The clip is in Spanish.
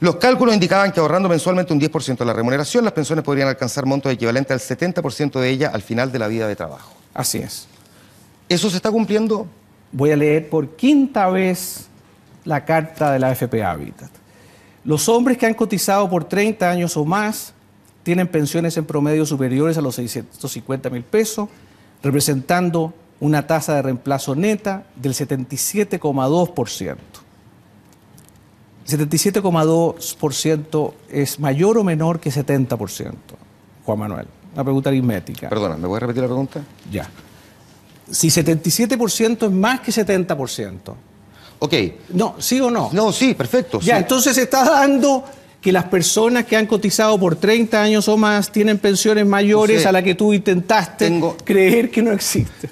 Los cálculos indicaban que ahorrando mensualmente un 10% de la remuneración, las pensiones podrían alcanzar montos equivalentes al 70% de ella al final de la vida de trabajo. Así es. ¿Eso se está cumpliendo? Voy a leer por quinta vez la carta de la fpa Habitat. Los hombres que han cotizado por 30 años o más tienen pensiones en promedio superiores a los 650 mil pesos, representando una tasa de reemplazo neta del 77,2%. 77,2% es mayor o menor que 70%, Juan Manuel. Una pregunta aritmética. Perdona, ¿me voy a repetir la pregunta? Ya. Si 77% es más que 70%. Ok. No, ¿sí o no? No, sí, perfecto. Ya, entonces se está dando que las personas que han cotizado por 30 años o más tienen pensiones mayores a las que tú intentaste creer que no existe.